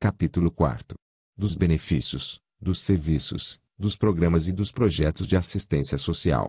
Capítulo 4. Dos benefícios, dos serviços, dos programas e dos projetos de assistência social.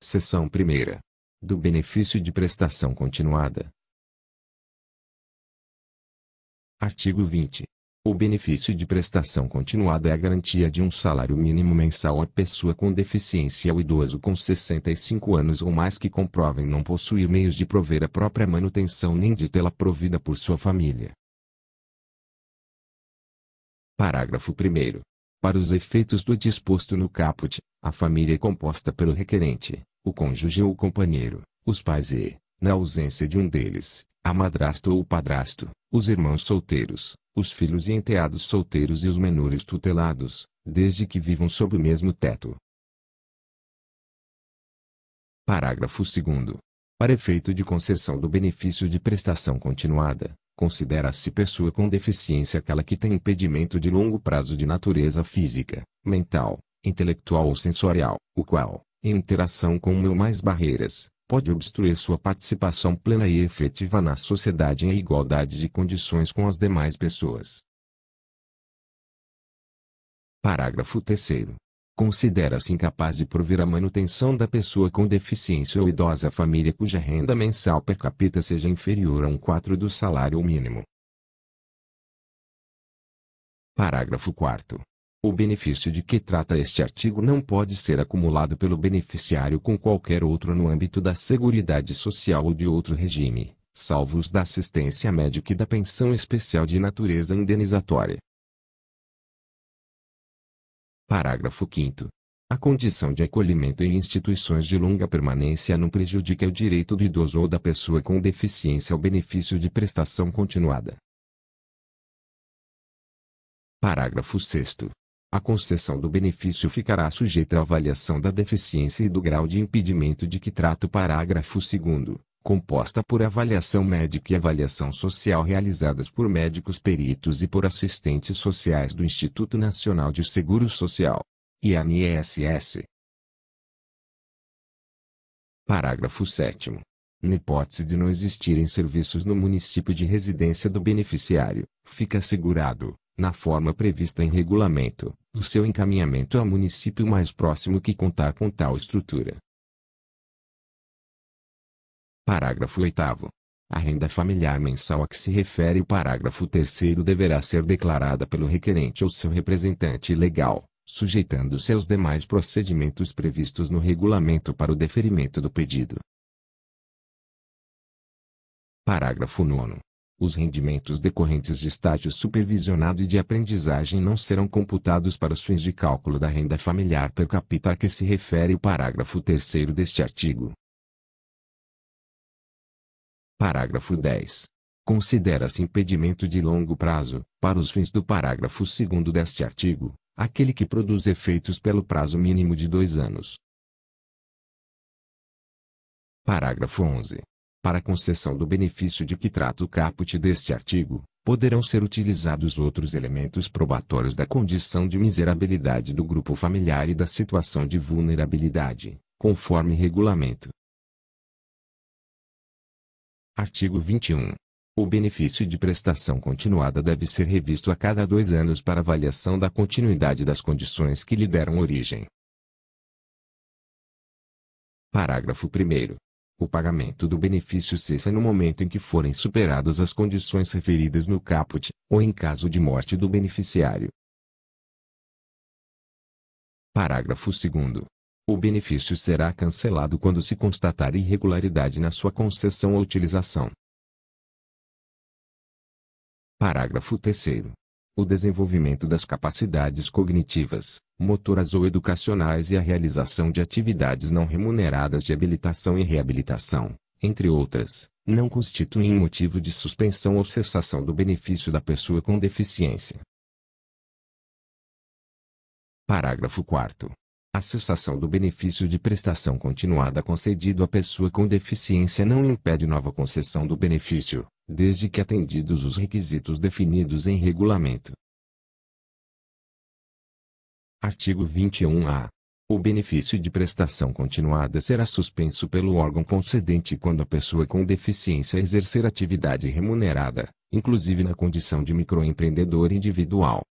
Seção 1. Do benefício de prestação continuada. Artigo 20. O benefício de prestação continuada é a garantia de um salário mínimo mensal à pessoa com deficiência ou idoso com 65 anos ou mais que comprovem não possuir meios de prover a própria manutenção nem de tê-la provida por sua família. Parágrafo 1. Para os efeitos do disposto no caput, a família é composta pelo requerente, o cônjuge ou o companheiro, os pais e, na ausência de um deles, a madrasta ou o padrasto, os irmãos solteiros, os filhos e enteados solteiros e os menores tutelados, desde que vivam sob o mesmo teto. Parágrafo 2. Para efeito de concessão do benefício de prestação continuada, considera-se pessoa com deficiência aquela que tem impedimento de longo prazo de natureza física, mental, intelectual ou sensorial, o qual, em interação com uma ou mais barreiras, pode obstruir sua participação plena e efetiva na sociedade em igualdade de condições com as demais pessoas. Parágrafo 3. Considera-se incapaz de prover a manutenção da pessoa com deficiência ou idosa família cuja renda mensal per capita seja inferior a um quarto do salário mínimo. Parágrafo 4. O benefício de que trata este artigo não pode ser acumulado pelo beneficiário com qualquer outro no âmbito da Seguridade Social ou de outro regime, salvo os da assistência médica e da pensão especial de natureza indenizatória. Parágrafo 5 a condição de acolhimento em instituições de longa permanência não prejudica o direito do idoso ou da pessoa com deficiência ao benefício de prestação continuada. Parágrafo 6 a concessão do benefício ficará sujeita à avaliação da deficiência e do grau de impedimento de que trata o parágrafo 2 composta por avaliação médica e avaliação social realizadas por médicos peritos e por assistentes sociais do Instituto Nacional de Seguro Social, INSS. Parágrafo 7 na hipótese de não existirem serviços no município de residência do beneficiário, fica assegurado, na forma prevista em regulamento, o seu encaminhamento ao município mais próximo que contar com tal estrutura. Parágrafo 8 a renda familiar mensal a que se refere o parágrafo 3 deverá ser declarada pelo requerente ou seu representante legal, sujeitando-se aos demais procedimentos previstos no regulamento para o deferimento do pedido. Parágrafo 9 os rendimentos decorrentes de estágio supervisionado e de aprendizagem não serão computados para os fins de cálculo da renda familiar per capita a que se refere o parágrafo 3 deste artigo. Parágrafo 10. Considera-se impedimento de longo prazo, para os fins do parágrafo 2 deste artigo, aquele que produz efeitos pelo prazo mínimo de dois anos. Parágrafo 11. Para concessão do benefício de que trata o caput deste artigo, poderão ser utilizados outros elementos probatórios da condição de miserabilidade do grupo familiar e da situação de vulnerabilidade, conforme regulamento. Artigo 21. O benefício de prestação continuada deve ser revisto a cada dois anos para avaliação da continuidade das condições que lhe deram origem. Parágrafo 1. O pagamento do benefício cessa no momento em que forem superadas as condições referidas no caput, ou em caso de morte do beneficiário. Parágrafo 2. O benefício será cancelado quando se constatar irregularidade na sua concessão ou utilização. Parágrafo 3. O desenvolvimento das capacidades cognitivas, motoras ou educacionais e a realização de atividades não remuneradas de habilitação e reabilitação, entre outras, não constituem motivo de suspensão ou cessação do benefício da pessoa com deficiência. Parágrafo 4 a cessação do benefício de prestação continuada concedido à pessoa com deficiência não impede nova concessão do benefício, desde que atendidos os requisitos definidos em regulamento. Artigo 21-A. O benefício de prestação continuada será suspenso pelo órgão concedente quando a pessoa com deficiência exercer atividade remunerada, inclusive na condição de microempreendedor individual.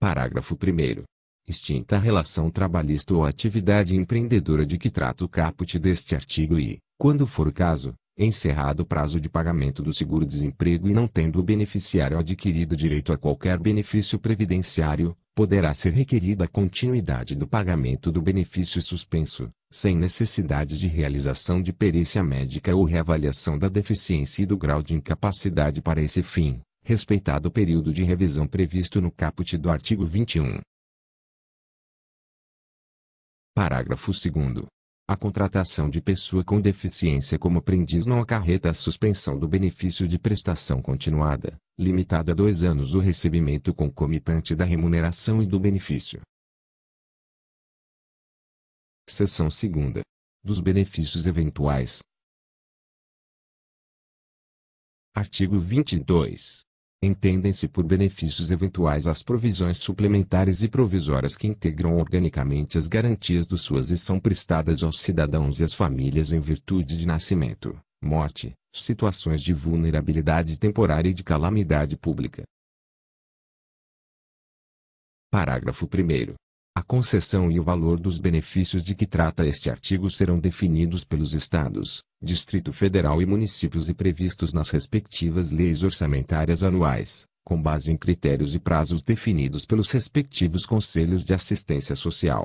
Parágrafo 1. Extinta a relação trabalhista ou atividade empreendedora de que trata o caput deste artigo e, quando for o caso, encerrado o prazo de pagamento do seguro-desemprego e não tendo o beneficiário adquirido direito a qualquer benefício previdenciário, poderá ser requerida a continuidade do pagamento do benefício suspenso, sem necessidade de realização de perícia médica ou reavaliação da deficiência e do grau de incapacidade para esse fim, respeitado o período de revisão previsto no caput do artigo 21. Parágrafo 2 a contratação de pessoa com deficiência como aprendiz não acarreta a suspensão do benefício de prestação continuada, limitado a dois anos o recebimento concomitante da remuneração e do benefício. Seção 2. Dos benefícios eventuais. Artigo 22 entendem-se por benefícios eventuais as provisões suplementares e provisórias que integram organicamente as garantias do SUAS e são prestadas aos cidadãos e às famílias em virtude de nascimento, morte, situações de vulnerabilidade temporária e de calamidade pública. Parágrafo 1. A concessão e o valor dos benefícios de que trata este artigo serão definidos pelos Estados, Distrito Federal e municípios e previstos nas respectivas leis orçamentárias anuais, com base em critérios e prazos definidos pelos respectivos conselhos de assistência social.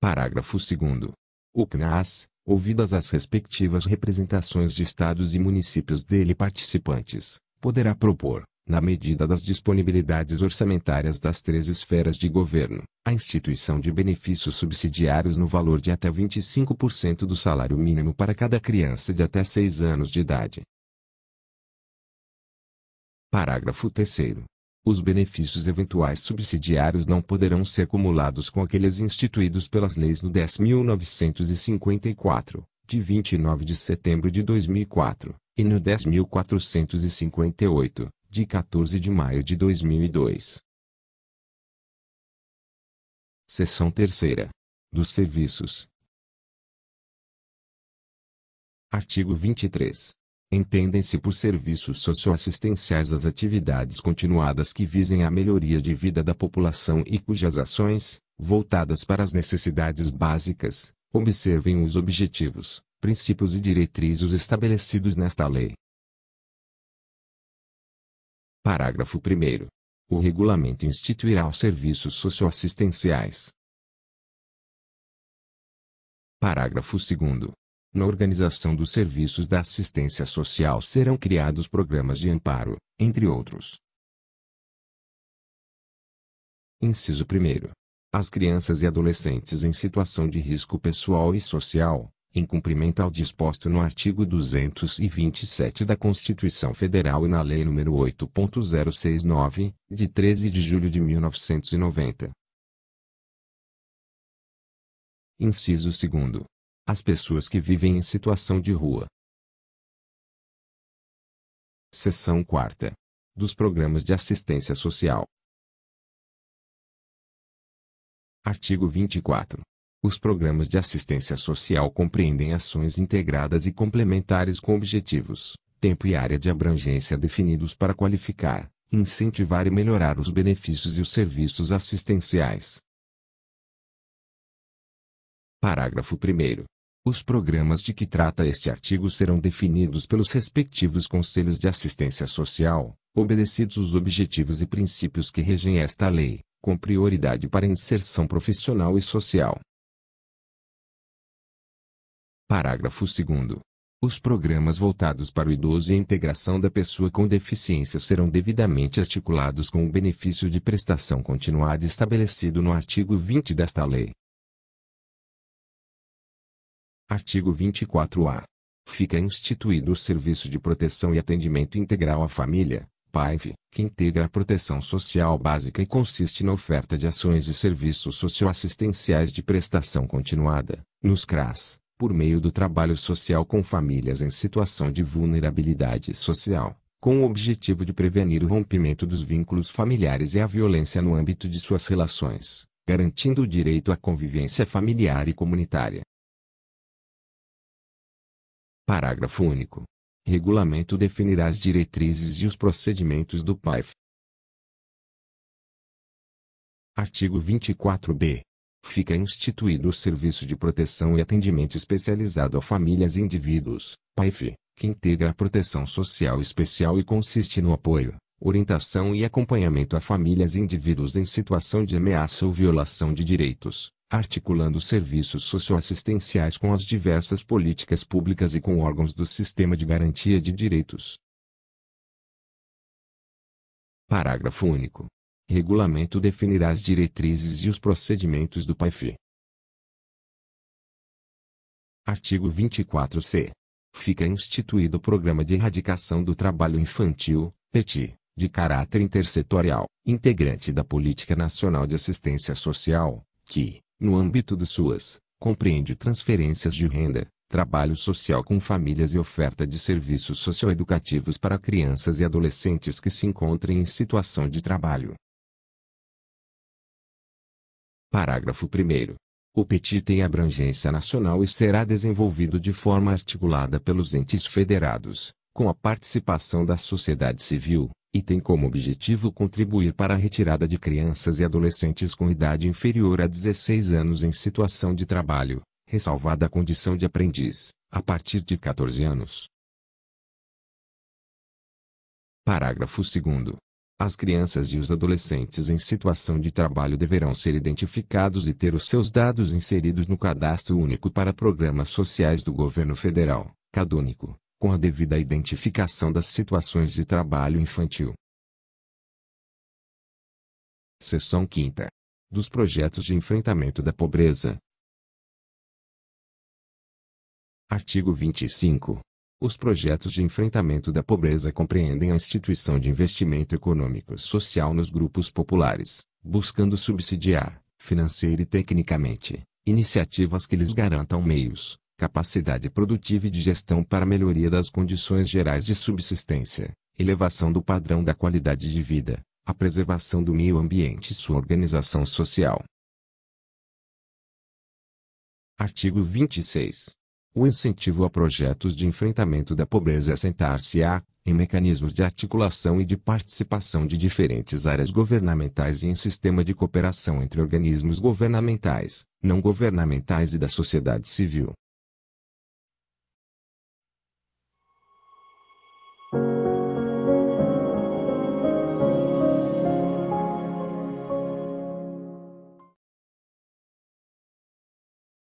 Parágrafo 2. O CNAS, ouvidas as respectivas representações de estados e municípios dele participantes, poderá propor, na medida das disponibilidades orçamentárias das três esferas de governo, a instituição de benefícios subsidiários no valor de até 25% do salário mínimo para cada criança de até 6 anos de idade. Parágrafo 3. Os benefícios eventuais subsidiários não poderão ser acumulados com aqueles instituídos pelas leis no 10.954, de 29 de setembro de 2004, e no 10.458, de 14 de maio de 2002. Seção terceira. Dos serviços. Artigo 23. Entendem-se por serviços socioassistenciais as atividades continuadas que visem a melhoria de vida da população e cujas ações, voltadas para as necessidades básicas, observem os objetivos, princípios e diretrizes estabelecidos nesta lei. Parágrafo 1 O regulamento instituirá os serviços socioassistenciais. Parágrafo 2 na organização dos serviços da assistência social serão criados programas de amparo, entre outros. Inciso 1. As crianças e adolescentes em situação de risco pessoal e social, em cumprimento ao disposto no artigo 227 da Constituição Federal e na Lei nº 8.069, de 13 de julho de 1990. Inciso 2. As pessoas que vivem em situação de rua. Seção 4. Dos programas de assistência social. Artigo 24. Os programas de assistência social compreendem ações integradas e complementares com objetivos, tempo e área de abrangência definidos para qualificar, incentivar e melhorar os benefícios e os serviços assistenciais. Parágrafo 1. Os programas de que trata este artigo serão definidos pelos respectivos conselhos de assistência social, obedecidos os objetivos e princípios que regem esta lei, com prioridade para inserção profissional e social. Parágrafo 2 Os programas voltados para o idoso e a integração da pessoa com deficiência serão devidamente articulados com o benefício de prestação continuada estabelecido no artigo 20 desta lei. Artigo 24-A. Fica instituído o Serviço de Proteção e Atendimento Integral à Família, PAIF, que integra a proteção social básica e consiste na oferta de ações e serviços socioassistenciais de prestação continuada, nos CRAS, por meio do trabalho social com famílias em situação de vulnerabilidade social, com o objetivo de prevenir o rompimento dos vínculos familiares e a violência no âmbito de suas relações, garantindo o direito à convivência familiar e comunitária. Parágrafo único. Regulamento definirá as diretrizes e os procedimentos do PAIF. Artigo 24b fica instituído o Serviço de Proteção e Atendimento Especializado a Famílias e Indivíduos, PAIF, que integra a proteção social especial e consiste no apoio, orientação e acompanhamento a famílias e indivíduos em situação de ameaça ou violação de direitos, articulando serviços socioassistenciais com as diversas políticas públicas e com órgãos do Sistema de Garantia de Direitos. Parágrafo único. Regulamento definirá as diretrizes e os procedimentos do PAIF. Artigo 24c. Fica instituído o Programa de Erradicação do Trabalho Infantil, PETI, de caráter intersetorial, integrante da Política Nacional de Assistência Social, que, no âmbito do SUAS, compreende transferências de renda, trabalho social com famílias e oferta de serviços socioeducativos para crianças e adolescentes que se encontrem em situação de trabalho. Parágrafo 1 o PETI tem abrangência nacional e será desenvolvido de forma articulada pelos entes federados, com a participação da sociedade civil, e tem como objetivo contribuir para a retirada de crianças e adolescentes com idade inferior a 16 anos em situação de trabalho, ressalvada a condição de aprendiz, a partir de 14 anos. Parágrafo 2 as crianças e os adolescentes em situação de trabalho deverão ser identificados e ter os seus dados inseridos no Cadastro Único para Programas Sociais do Governo Federal, CadÚnico, com a devida identificação das situações de trabalho infantil. Seção 5. Dos projetos de enfrentamento da pobreza. Artigo 25. Os projetos de enfrentamento da pobreza compreendem a instituição de investimento econômico social nos grupos populares, buscando subsidiar, financeira e tecnicamente, iniciativas que lhes garantam meios, capacidade produtiva e de gestão para melhoria das condições gerais de subsistência, elevação do padrão da qualidade de vida, a preservação do meio ambiente e sua organização social. Artigo 26. O incentivo a projetos de enfrentamento da pobreza assentar-se-á é em mecanismos de articulação e de participação de diferentes áreas governamentais e em sistema de cooperação entre organismos governamentais, não governamentais e da sociedade civil.